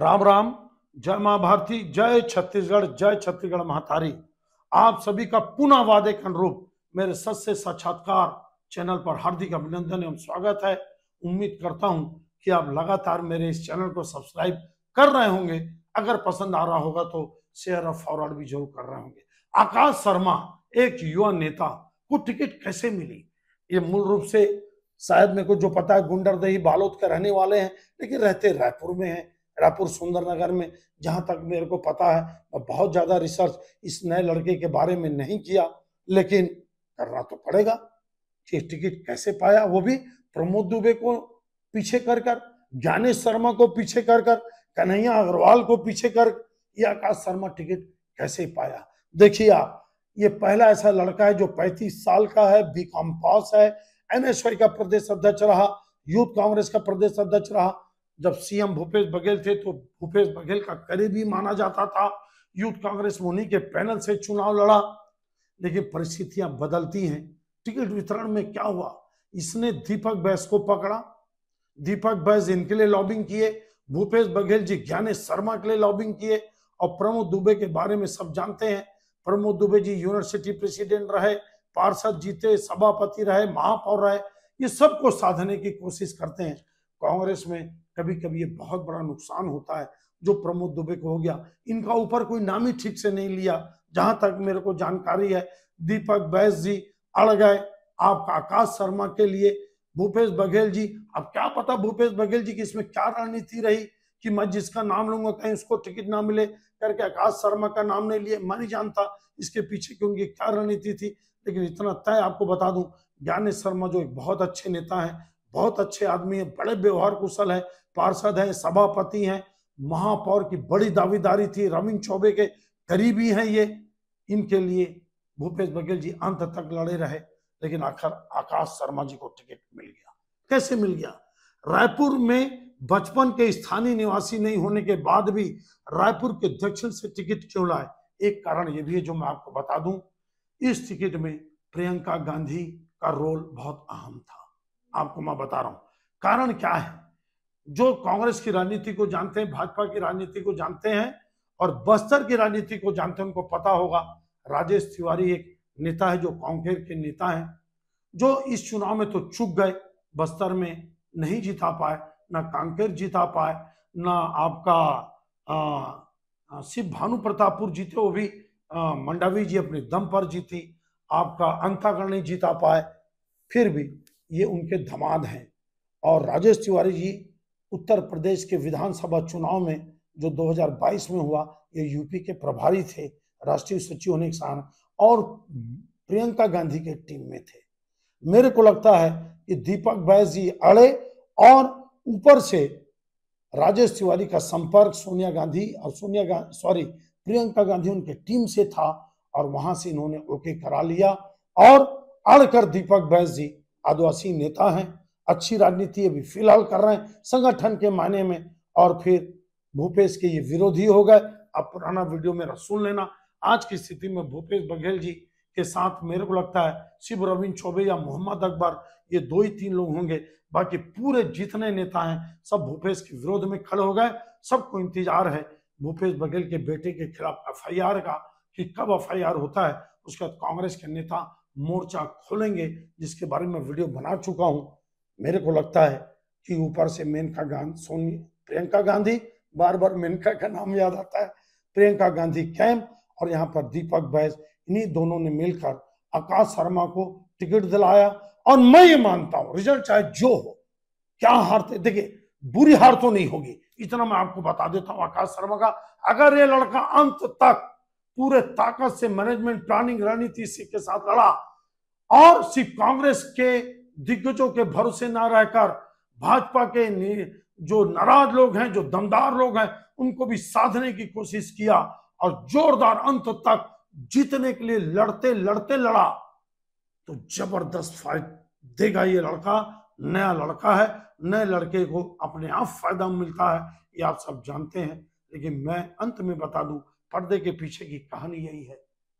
राम राम जय मां भारती जय छत्तीसगढ़ जय छत्तीसगढ़ महातारी आप सभी का पुनः वादे के अनुरूप मेरे सच से साक्षात्कार चैनल पर हार्दिक अभिनंदन एवं स्वागत है उम्मीद करता हूं कि आप लगातार मेरे इस चैनल को सब्सक्राइब कर रहे होंगे अगर पसंद आ रहा होगा तो शेयर और फॉरवर्ड भी जरूर कर रहे होंगे आकाश शर्मा एक युवा नेता को टिकट कैसे मिली ये मूल रूप से शायद मेरे को जो पता है गुंडरदेही बालोद के रहने वाले हैं लेकिन रहते रायपुर में हैं रायपुर सुंदरनगर में जहाँ तक मेरे को पता है मैं बहुत ज़्यादा रिसर्च इस नए लड़के के बारे में नहीं किया लेकिन करना तो पड़ेगा कि टिकट कैसे पाया वो भी प्रमोद दुबे को पीछे कर कर ज्ञानेश शर्मा को पीछे कर कर कन्हैया अग्रवाल को पीछे कर ये आकाश शर्मा टिकट कैसे पाया देखिए आप ये पहला ऐसा लड़का है जो 35 साल का है बी कॉम पास है एनएसवाई का प्रदेश अध्यक्ष रहा यूथ कांग्रेस का प्रदेश अध्यक्ष रहा जब सीएम भूपेश बघेल थे तो भूपेश बघेल का करीबी माना जाता था यूथ कांग्रेस मोनी के पैनल से चुनाव लड़ा लेकिन परिस्थितियां बदलती हैं टिकट वितरण में क्या हुआ इसने दीपक बैस को पकड़ा दीपक बैस इनके लिए लॉबिंग किए भूपेश बघेल जी ज्ञानेश शर्मा के लिए लॉबिंग किए और प्रमोद दुबे के बारे में सब जानते हैं प्रमोद दुबे जी यूनिवर्सिटी प्रेसिडेंट रहे पार्षद जीते सभापति रहे महापौर रहे ये सबको साधने की कोशिश करते हैं कांग्रेस में कभी कभी ये बहुत बड़ा नुकसान होता है जो प्रमोद दुबे को हो गया इनका ऊपर कोई नाम ही ठीक से नहीं लिया जहां तक मेरे को जानकारी है दीपक बैस जी अड़ गए आपका आकाश शर्मा के लिए भूपेश बघेल जी अब क्या पता भूपेश बघेल जी की इसमें क्या रणनीति रही कि मैं जिसका नाम लूंगा कहीं उसको टिकट ना मिले करके आकाश शर्मा का नाम नहीं लिए मैं नहीं जानता इसके पीछे की उनकी क्या रणनीति थी लेकिन इतना तय आपको बता दूं ज्ञानेश शर्मा जो एक बहुत अच्छे नेता है बहुत अच्छे आदमी है बड़े व्यवहार कुशल है पार्षद है सभापति है महापौर की बड़ी दावेदारी थी रविन चौबे के करीबी हैं ये इनके लिए भूपेश बघेल जी अंत तक लड़े रहे लेकिन आखिर आकाश शर्मा जी को टिकट मिल गया कैसे मिल गया रायपुर में बचपन के स्थानीय निवासी नहीं होने के बाद भी रायपुर के दक्षिण से टिकट क्यों लाए एक कारण ये भी है जो मैं आपको बता दूं इस टिकट में प्रियंका गांधी का रोल बहुत अहम था आपको मैं बता रहा हूं कारण क्या है जो कांग्रेस की राजनीति को जानते हैं भाजपा की राजनीति को जानते हैं और बस्तर की राजनीति को जानते हैं उनको पता होगा राजेश तिवारी एक नेता है जो कांग्रेस के नेता हैं जो इस चुनाव में तो चुक गए बस्तर में नहीं जीता पाए ना कांकेर जीता पाए ना आपका शिव भानु प्रतापपुर जीते वो भी मंडावी जी अपने दम पर जीती आपका अंतागढ़ नहीं जीता पाए फिर भी ये उनके धमाद हैं और राजेश तिवारी जी उत्तर प्रदेश के विधानसभा चुनाव में जो 2022 में हुआ ये यूपी के प्रभारी थे राष्ट्रीय सचिव होने के साथ और प्रियंका गांधी के टीम में थे मेरे को लगता है कि दीपक बैस जी अड़े और ऊपर से राजेश तिवारी का संपर्क सोनिया गांधी और सोनिया गांधी सॉरी प्रियंका गांधी उनके टीम से था और वहां से इन्होंने ओके करा लिया और अड़कर दीपक बैस जी आदिवासी नेता हैं अच्छी राजनीति अभी फिलहाल कर रहे हैं संगठन के मायने में और फिर भूपेश के ये विरोधी हो गए अब पुराना वीडियो मेरा सुन लेना आज की स्थिति में भूपेश बघेल जी के साथ मेरे को लगता है शिव रविंद चौबे या मोहम्मद अकबर ये दो ही तीन लोग होंगे बाकी पूरे जितने नेता हैं सब भूपेश के विरोध में खड़े हो गए सबको इंतजार है भूपेश बघेल के बेटे के खिलाफ एफ का कि कब एफ होता है उसके बाद कांग्रेस के नेता मोर्चा खोलेंगे जिसके बारे में वीडियो बना चुका हूँ मेरे को लगता है कि ऊपर से मेनका गांधी सोनी प्रियंका गांधी बार बार मेनका का नाम याद आता है प्रियंका गांधी कैंप और यहाँ पर दीपक बैस इन्हीं दोनों ने मिलकर आकाश शर्मा को टिकट दिलाया और मैं ये मानता हूं रिजल्ट चाहे जो हो क्या हारते तो, देखिए बुरी हार तो नहीं होगी इतना मैं आपको बता देता हूँ आकाश शर्मा का अगर ये लड़का अंत तक पूरे ताकत से मैनेजमेंट प्लानिंग रणनीति के साथ लड़ा और सिर्फ कांग्रेस के दिग्गजों के भरोसे ना रहकर भाजपा के जो नाराज लोग हैं जो दमदार लोग हैं उनको भी साधने की कोशिश किया और जोरदार अंत तक जीतने के लिए लड़ते लड़ते लड़ा तो जबरदस्त फाइट देगा ये लड़का नया लड़का है नए लड़के को अपने आप फायदा मिलता है ये आप सब जानते हैं लेकिन मैं अंत में बता दूं पर्दे के पीछे की कहानी यही है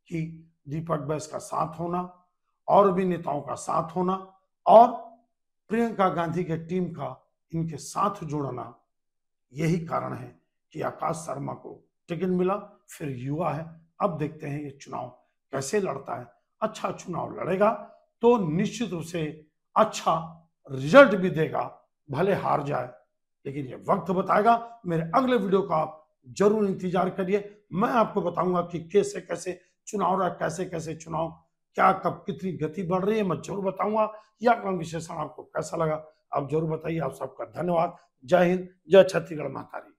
कि दीपक बैस का साथ होना और भी नेताओं का साथ होना और प्रियंका गांधी के टीम का इनके साथ जोड़ना यही कारण है कि आकाश शर्मा को टिकट मिला फिर युवा है अब देखते हैं ये चुनाव कैसे लड़ता है अच्छा चुनाव लड़ेगा तो निश्चित रूप से अच्छा रिजल्ट भी देगा भले हार जाए लेकिन ये वक्त बताएगा मेरे अगले वीडियो का आप जरूर इंतजार करिए मैं आपको बताऊंगा कि कैसे कैसे चुनाव रहा कैसे कैसे चुनाव क्या कब कितनी गति बढ़ रही है मैं जरूर बताऊंगा यह आकलन विशेषण आपको कैसा लगा आप जरूर बताइए आप सबका धन्यवाद जय हिंद जय छत्तीसगढ़ जी